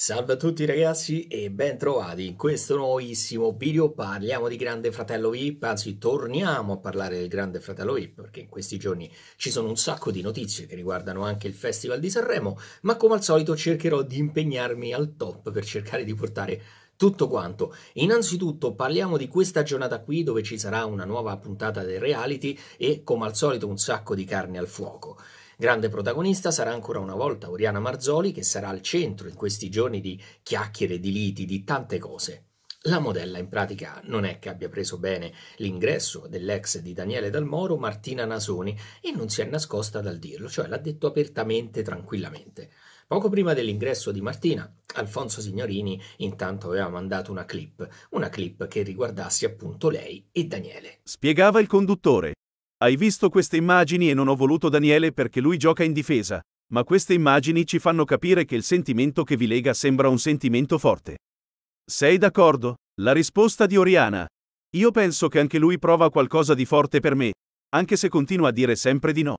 Salve a tutti ragazzi e ben trovati in questo nuovissimo video parliamo di Grande Fratello VIP, anzi torniamo a parlare del Grande Fratello VIP perché in questi giorni ci sono un sacco di notizie che riguardano anche il Festival di Sanremo ma come al solito cercherò di impegnarmi al top per cercare di portare tutto quanto. Innanzitutto parliamo di questa giornata qui dove ci sarà una nuova puntata del reality e come al solito un sacco di carne al fuoco. Grande protagonista sarà ancora una volta Oriana Marzoli che sarà al centro in questi giorni di chiacchiere, di liti, di tante cose. La modella in pratica non è che abbia preso bene l'ingresso dell'ex di Daniele Dalmoro, Martina Nasoni, e non si è nascosta dal dirlo, cioè l'ha detto apertamente, tranquillamente. Poco prima dell'ingresso di Martina, Alfonso Signorini intanto aveva mandato una clip, una clip che riguardasse appunto lei e Daniele. Spiegava il conduttore. Hai visto queste immagini e non ho voluto Daniele perché lui gioca in difesa, ma queste immagini ci fanno capire che il sentimento che vi lega sembra un sentimento forte. Sei d'accordo? La risposta di Oriana. Io penso che anche lui prova qualcosa di forte per me, anche se continua a dire sempre di no.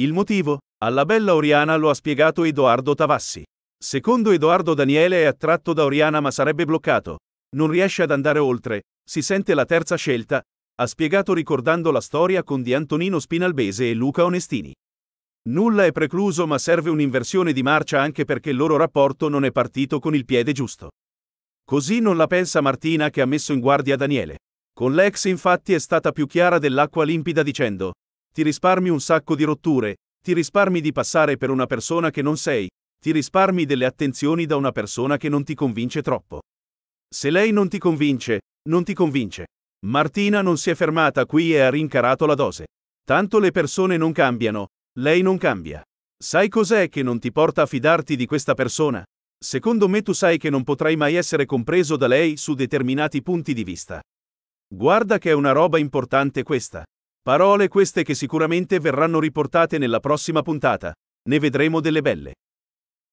Il motivo? Alla bella Oriana lo ha spiegato Edoardo Tavassi. Secondo Edoardo Daniele è attratto da Oriana ma sarebbe bloccato. Non riesce ad andare oltre, si sente la terza scelta, ha spiegato ricordando la storia con Di Antonino Spinalbese e Luca Onestini. Nulla è precluso ma serve un'inversione di marcia anche perché il loro rapporto non è partito con il piede giusto. Così non la pensa Martina che ha messo in guardia Daniele. Con l'ex infatti è stata più chiara dell'acqua limpida dicendo ti risparmi un sacco di rotture, ti risparmi di passare per una persona che non sei, ti risparmi delle attenzioni da una persona che non ti convince troppo. Se lei non ti convince, non ti convince. Martina non si è fermata qui e ha rincarato la dose. Tanto le persone non cambiano, lei non cambia. Sai cos'è che non ti porta a fidarti di questa persona? Secondo me tu sai che non potrai mai essere compreso da lei su determinati punti di vista. Guarda che è una roba importante questa. Parole queste che sicuramente verranno riportate nella prossima puntata. Ne vedremo delle belle.